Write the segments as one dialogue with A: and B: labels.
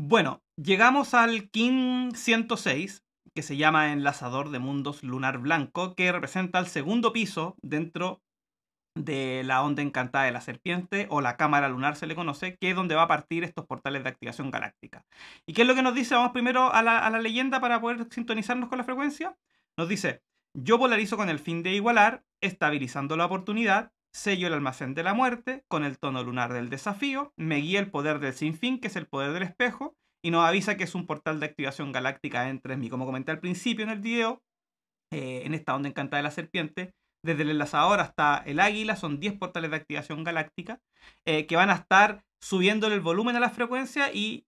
A: Bueno, llegamos al King 106, que se llama Enlazador de Mundos Lunar Blanco, que representa el segundo piso dentro de la onda encantada de la serpiente o la cámara lunar se le conoce, que es donde va a partir estos portales de activación galáctica. ¿Y qué es lo que nos dice? Vamos primero a la, a la leyenda para poder sintonizarnos con la frecuencia. Nos dice, yo polarizo con el fin de igualar, estabilizando la oportunidad, sello el almacén de la muerte, con el tono lunar del desafío, me guía el poder del sinfín, que es el poder del espejo, y nos avisa que es un portal de activación galáctica entre mí. Como comenté al principio en el video, eh, en esta onda encantada de la serpiente, desde el enlazador hasta el águila, son 10 portales de activación galáctica eh, que van a estar subiendo el volumen a la frecuencia y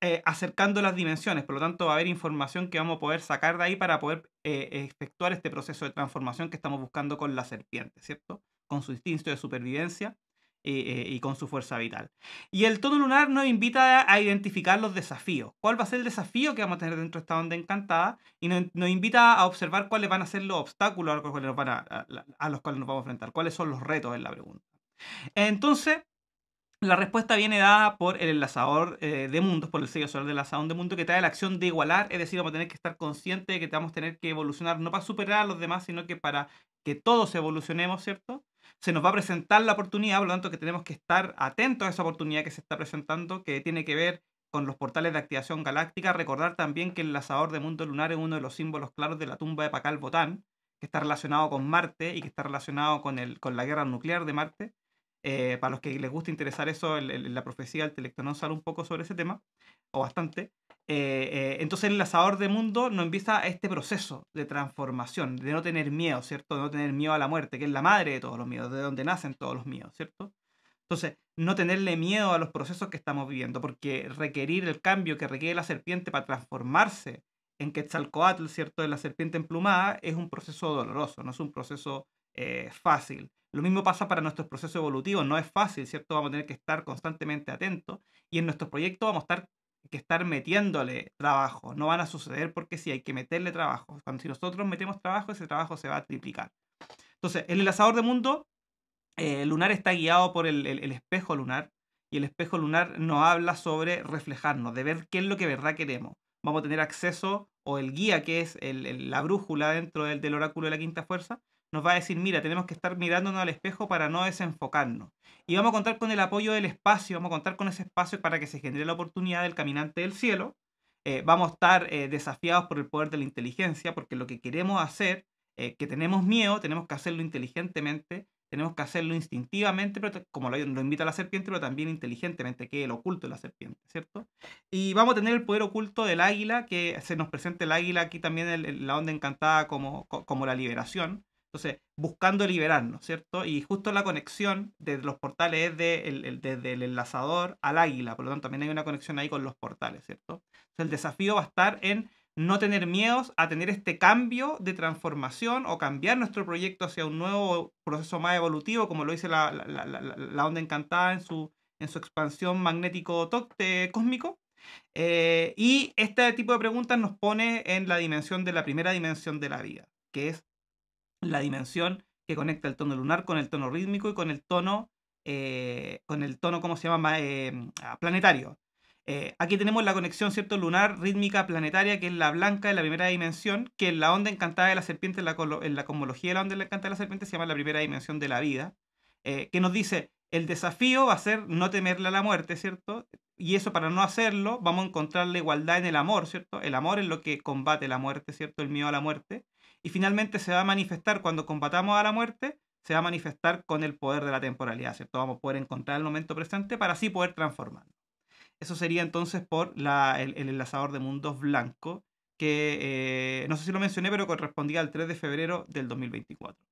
A: eh, acercando las dimensiones. Por lo tanto, va a haber información que vamos a poder sacar de ahí para poder efectuar este proceso de transformación que estamos buscando con la serpiente, ¿cierto? con su instinto de supervivencia eh, eh, y con su fuerza vital. Y el tono lunar nos invita a identificar los desafíos. ¿Cuál va a ser el desafío que vamos a tener dentro de esta onda encantada? Y nos, invita a observar cuáles van a ser los obstáculos a los, cuales nos a, los cuales nos vamos a enfrentar, cuáles son los retos en la pregunta. Entonces, la respuesta viene dada por el enlazador eh, de mundos, por el sello solar del enlazador de mundos, que trae la acción de igualar, es decir, vamos a tener que estar conscientes de que vamos a tener que evolucionar, no para superar a los demás, sino que para que todos evolucionemos, ¿cierto? se nos va a presentar la oportunidad, por lo tanto que tenemos que estar atentos a esa oportunidad que se está presentando, que tiene que ver con los portales de activación galáctica. Recordar también que el lazador de mundo lunar es uno de los símbolos claros de la tumba de Pakal Botán, que está relacionado con Marte y que está relacionado con, el, con la guerra nuclear de Marte. Eh, para los que les gusta interesar eso, la profecía del Telectonón sale un poco sobre ese tema, o bastante. Eh, eh, entonces el lazador de mundo nos empieza este proceso de transformación, de no tener miedo, ¿cierto? De no tener miedo a la muerte, que es la madre de todos los miedos, de donde nacen todos los miedos, ¿cierto? Entonces, no tenerle miedo a los procesos que estamos viviendo, porque requerir el cambio que requiere la serpiente para transformarse en Quetzalcoatl, ¿cierto? De la serpiente emplumada, es un proceso doloroso, no es un proceso eh, fácil. Lo mismo pasa para nuestros procesos evolutivos, no es fácil, ¿cierto? Vamos a tener que estar constantemente atentos y en nuestros proyectos vamos a estar que estar metiéndole trabajo, no van a suceder porque si hay que meterle trabajo. Cuando si nosotros metemos trabajo, ese trabajo se va a triplicar. Entonces, el enlazador de mundo eh, lunar está guiado por el, el, espejo lunar y el espejo lunar nos habla sobre reflejarnos, de ver qué es lo que verdad queremos. Vamos a tener acceso o el guía que es la brújula dentro del, oráculo de la quinta fuerza, nos va a decir, mira, tenemos que estar mirándonos al espejo para no desenfocarnos. Y vamos a contar con el apoyo del espacio, vamos a contar con ese espacio para que se genere la oportunidad del caminante del cielo. Eh, vamos a estar eh, desafiados por el poder de la inteligencia, porque lo que queremos hacer, eh, que tenemos miedo, tenemos que hacerlo inteligentemente tenemos que hacerlo instintivamente, pero como lo, invita la serpiente, pero también inteligentemente, que es el oculto de la serpiente, ¿cierto? Y vamos a tener el poder oculto del águila, que se nos presenta el águila aquí también, la onda encantada como, como la liberación. Entonces, buscando liberarnos, ¿cierto? Y justo la conexión de los portales es desde el enlazador al águila, por lo tanto también hay una conexión ahí con los portales, ¿cierto? Entonces, el desafío va a estar en no tener miedos a tener este cambio de transformación o cambiar nuestro proyecto hacia un nuevo proceso más evolutivo, como lo dice la, onda encantada en su, en su expansión magnético cósmico. Eh, y este tipo de preguntas nos pone en la dimensión de la primera dimensión de la vida, que es la dimensión que conecta el tono lunar con el tono rítmico y con el tono, eh, con el tono, ¿cómo se llama?, eh, planetario. Eh, aquí tenemos la conexión ¿cierto? lunar rítmica planetaria, que es la blanca de la primera dimensión, que en la onda encantada de la serpiente, en la, en la cosmología de la onda encantada de la serpiente, se llama la primera dimensión de la vida, eh, que nos dice, el desafío va a ser no temerle a la muerte, ¿cierto? Y eso para no hacerlo, vamos a encontrar la igualdad en el amor, ¿cierto? El amor es lo que combate la muerte, ¿cierto? El miedo a la muerte. Y finalmente se va a manifestar cuando combatamos a la muerte, se va a manifestar con el poder de la temporalidad, ¿cierto? Vamos a poder encontrar el momento presente para así poder transformarlo eso sería entonces por la, el, enlazador de mundos blanco, que eh, no sé si lo mencioné, pero correspondía al 3 de febrero del 2024.